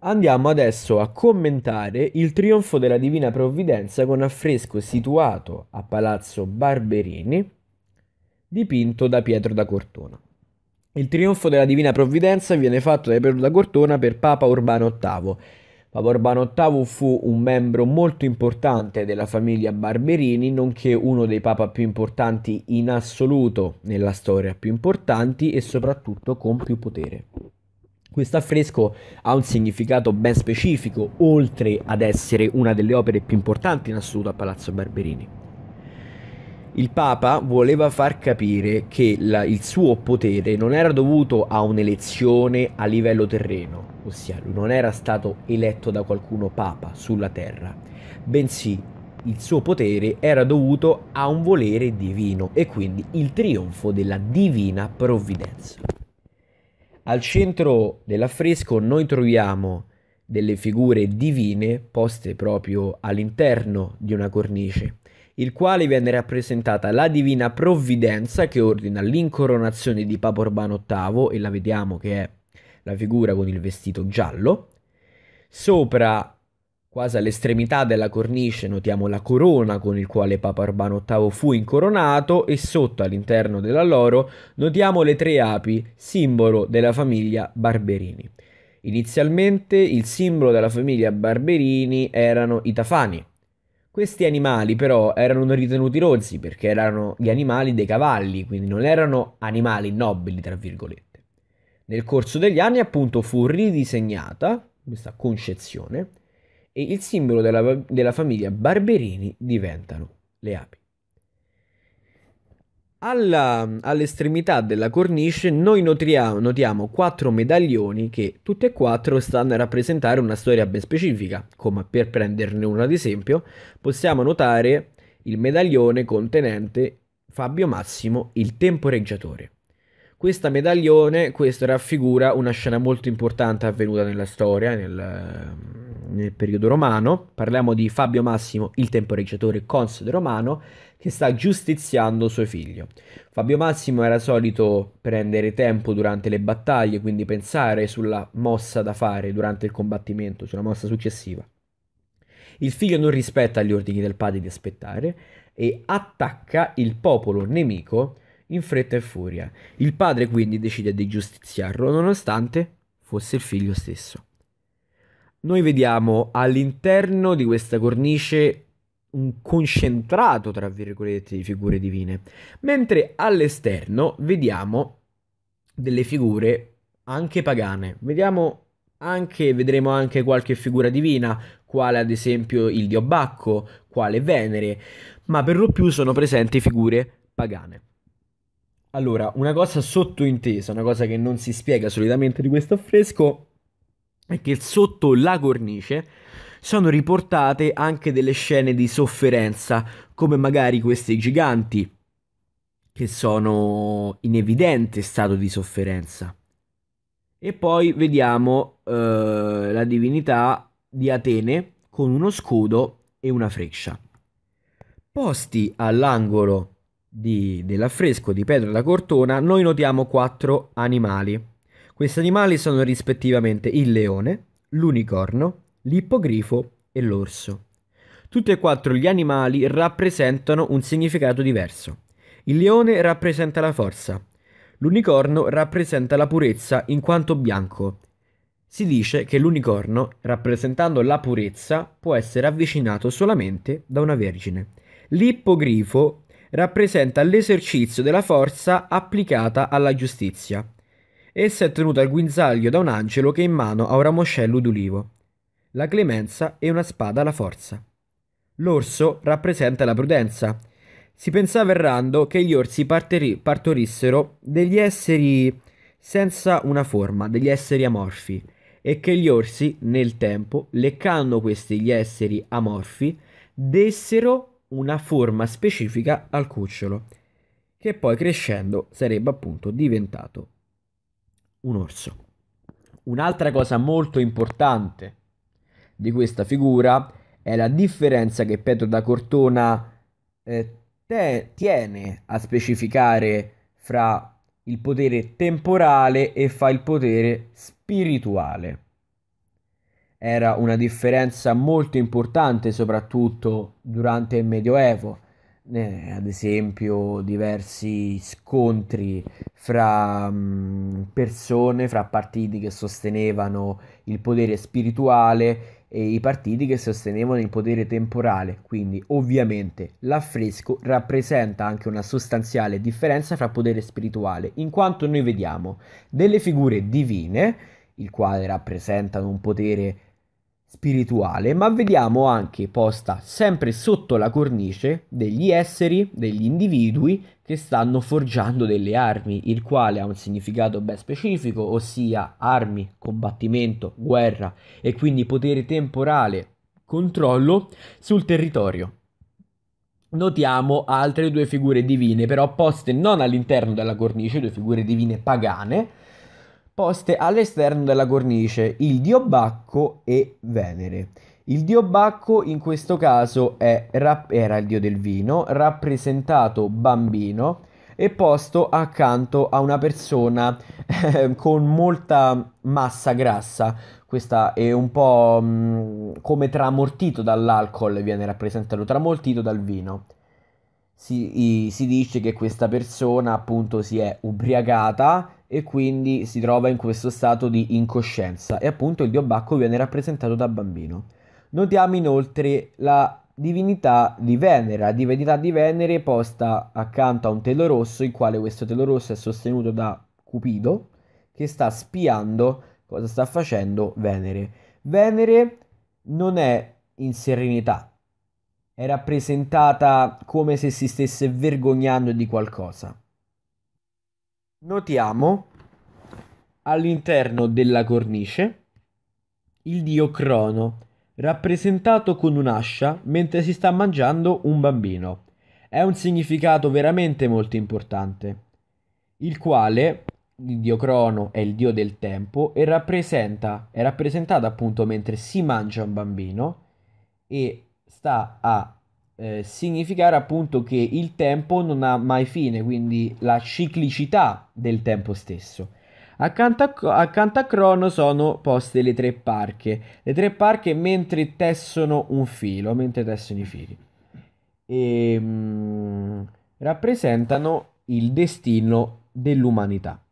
Andiamo adesso a commentare il trionfo della Divina Provvidenza con affresco situato a Palazzo Barberini, dipinto da Pietro da Cortona. Il trionfo della Divina Provvidenza viene fatto da Pietro da Cortona per Papa Urbano VIII. Papa Urbano VIII fu un membro molto importante della famiglia Barberini, nonché uno dei papa più importanti in assoluto nella storia, più importanti e soprattutto con più potere. Questo affresco ha un significato ben specifico, oltre ad essere una delle opere più importanti in assoluto a Palazzo Barberini. Il Papa voleva far capire che la, il suo potere non era dovuto a un'elezione a livello terreno, ossia lui non era stato eletto da qualcuno Papa sulla terra, bensì il suo potere era dovuto a un volere divino e quindi il trionfo della divina provvidenza. Al centro dell'affresco noi troviamo delle figure divine poste proprio all'interno di una cornice, il quale viene rappresentata la divina provvidenza che ordina l'incoronazione di Papa Urbano VIII e la vediamo che è la figura con il vestito giallo. Sopra Quasi all'estremità della cornice notiamo la corona con il quale Papa Urbano VIII fu incoronato e sotto all'interno della loro notiamo le tre api, simbolo della famiglia Barberini. Inizialmente il simbolo della famiglia Barberini erano i tafani. Questi animali però erano ritenuti rozzi perché erano gli animali dei cavalli, quindi non erano animali nobili, tra virgolette. Nel corso degli anni appunto fu ridisegnata questa concezione e il simbolo della, della famiglia Barberini diventano le api. Alla, all'estremità della cornice noi notiamo, notiamo, quattro medaglioni che tutti e quattro stanno a rappresentare una storia ben specifica, come per prenderne uno ad esempio possiamo notare il medaglione contenente Fabio Massimo il temporeggiatore. Questa medaglione, questa raffigura una scena molto importante avvenuta nella storia, nel, nel periodo romano, parliamo di Fabio Massimo, il temporeggiatore console romano, che sta giustiziando suo figlio. Fabio Massimo era solito prendere tempo durante le battaglie, quindi pensare sulla mossa da fare durante il combattimento, sulla mossa successiva. Il figlio non rispetta gli ordini del padre di aspettare e attacca il popolo nemico in fretta e furia. Il padre quindi decide di giustiziarlo nonostante fosse il figlio stesso noi vediamo all'interno di questa cornice un concentrato, tra virgolette, di figure divine, mentre all'esterno vediamo delle figure anche pagane. Vediamo anche, vedremo anche qualche figura divina, quale ad esempio il dio Bacco, quale Venere, ma per lo più sono presenti figure pagane. Allora, una cosa sottointesa, una cosa che non si spiega solitamente di questo affresco, è che sotto la cornice sono riportate anche delle scene di sofferenza, come magari questi giganti, che sono in evidente stato di sofferenza. E poi vediamo eh, la divinità di Atene con uno scudo e una freccia. Posti all'angolo dell'affresco di Pedro da Cortona, noi notiamo quattro animali questi animali sono rispettivamente il leone, l'unicorno, l'ippogrifo e l'orso. Tutti e quattro gli animali rappresentano un significato diverso. Il leone rappresenta la forza, l'unicorno rappresenta la purezza in quanto bianco. Si dice che l'unicorno, rappresentando la purezza, può essere avvicinato solamente da una vergine. L'ippogrifo rappresenta l'esercizio della forza applicata alla giustizia. Essa è tenuta al guinzaglio da un angelo che in mano ha un ramoscello d'ulivo. La clemenza è una spada alla forza. L'orso rappresenta la prudenza. Si pensava errando che gli orsi partorissero degli esseri senza una forma, degli esseri amorfi, e che gli orsi nel tempo, leccando questi gli esseri amorfi, dessero una forma specifica al cucciolo, che poi crescendo sarebbe appunto diventato un orso. Un'altra cosa molto importante di questa figura è la differenza che Pietro da Cortona eh, te- tiene a specificare fra il potere temporale e fa il potere spirituale. Era una differenza molto importante soprattutto durante il Medioevo, eh, ad esempio diversi scontri fra mh, mm, persone, fra partiti che sostenevano il potere spirituale e i partiti che sostenevano il potere temporale. Quindi ovviamente l'affresco rappresenta anche una sostanziale differenza fra potere spirituale, in quanto noi vediamo delle figure divine, il quale rappresentano un potere spirituale, ma vediamo anche posta sempre sotto la cornice degli esseri, degli individui che stanno forgiando delle armi, il quale ha un significato ben specifico, ossia armi, combattimento, guerra e quindi potere temporale, controllo sul territorio. Notiamo altre due figure divine, però poste non all'interno della cornice, due figure divine pagane, poste all'esterno della cornice, il dio Bacco e Venere. Il dio Bacco in questo caso rap- era il dio del vino, rappresentato bambino e posto accanto a una persona eh, con molta massa grassa. Questa è un po' mh, mm, come tramortito dall'alcol, viene rappresentato tramortito dal vino si, i, si dice che questa persona appunto si è ubriacata e quindi si trova in questo stato di incoscienza e appunto il dio Bacco viene rappresentato da bambino. Notiamo inoltre la divinità di Venera, divinità di Venere posta accanto a un telo rosso, il quale questo telo rosso è sostenuto da Cupido che sta spiando cosa sta facendo Venere. Venere non è in serenità, è rappresentata come se si stesse vergognando di qualcosa. Notiamo all'interno della cornice il dio Crono, rappresentato con un'ascia mentre si sta mangiando un bambino. È un significato veramente molto importante, il quale, il dio Crono, è il dio del tempo e rappresenta, è rappresentato appunto mentre si mangia un bambino e sta a eh, significare appunto che il tempo non ha mai fine, quindi la ciclicità del tempo stesso. Accanto a, accanto a Crono sono poste le tre parche, le tre parche mentre tessono un filo, mentre tessono i fili, e ehm, mh, rappresentano il destino dell'umanità.